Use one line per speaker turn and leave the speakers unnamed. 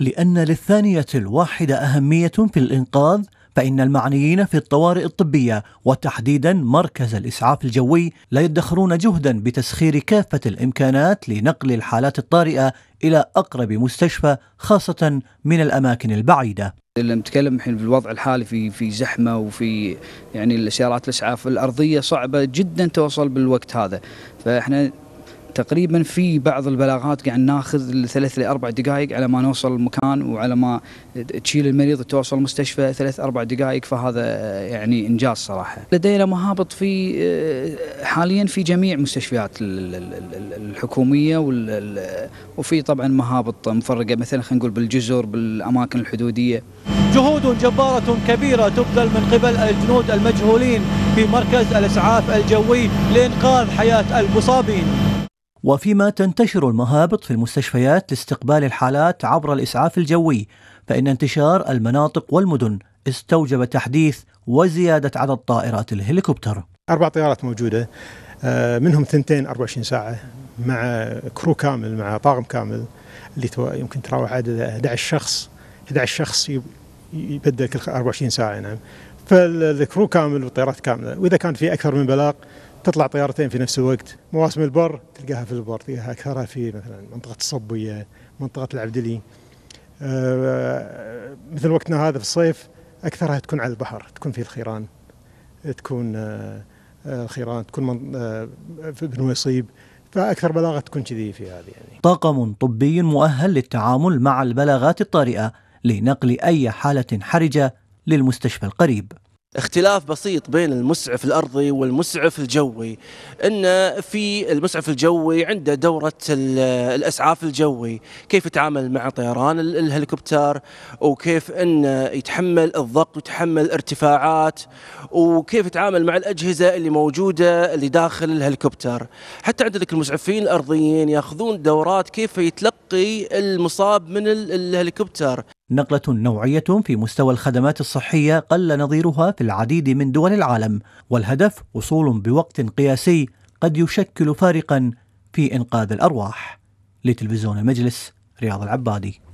لأن للثانية الواحدة أهمية في الإنقاذ فإن المعنيين في الطوارئ الطبية وتحديدا مركز الإسعاف الجوي لا يدخرون جهدا بتسخير كافة الإمكانات لنقل الحالات الطارئة إلى أقرب مستشفى خاصة من الأماكن البعيدة
لما نتكلم الحين في الوضع الحالي في في زحمه وفي يعني السيارات الاسعاف الارضيه صعبه جدا توصل بالوقت هذا فاحنا تقريبا في بعض البلاغات قاعد ناخذ ثلاث لاربع دقائق على ما نوصل المكان وعلى ما تشيل المريض توصل المستشفى ثلاث اربع دقائق فهذا يعني انجاز صراحه. لدينا مهابط في آه، حاليا في جميع مستشفيات الحكوميه وفي طبعا مهابط مفرقه مثلا خلينا نقول بالجزر بالاماكن الحدوديه.
جهود جبارة كبيرة تبذل من قبل الجنود المجهولين في مركز الإسعاف الجوي لإنقاذ حياة المصابين وفيما تنتشر المهابط في المستشفيات لاستقبال الحالات عبر الإسعاف الجوي فإن انتشار المناطق والمدن استوجب تحديث
وزيادة عدد طائرات الهليكوبتر أربع طيارات موجودة آه، منهم ثنتين 24 ساعة مع كرو كامل مع طاقم كامل اللي يمكن تراوح عدد 11 شخص 11 شخص يبدل كل 24 ساعة نعم فالكرو كامل والطيارات كاملة وإذا كان في أكثر من بلاغ تطلع طيارتين في نفس الوقت مواسم البر تلقاها في البر تلقاها أكثرها في مثلا منطقة الصبوية منطقة العبدلي آه، مثل وقتنا هذا في الصيف أكثرها تكون على البحر تكون في الخيران تكون آه، آه، الخيران تكون في بن ويصيب فاكثر بلاغه تكون كذي في هذه يعني.
طاقم طبي مؤهل للتعامل مع البلاغات الطارئه لنقل اي حاله حرجه للمستشفى القريب.
اختلاف بسيط بين المسعف الارضي والمسعف الجوي ان في المسعف الجوي عنده دوره الاسعاف الجوي كيف يتعامل مع طيران الهليكوبتر وكيف انه يتحمل الضغط ويتحمل ارتفاعات وكيف يتعامل مع الاجهزه اللي موجوده اللي داخل الهليكوبتر حتى عندك المسعفين الارضيين ياخذون دورات كيف يتلقى تنقي المصاب من الهليكوبتر
نقلة نوعية في مستوى الخدمات الصحية قل نظيرها في العديد من دول العالم والهدف وصول بوقت قياسي قد يشكل فارقا في إنقاذ الأرواح لتلفزيون المجلس رياض العبادي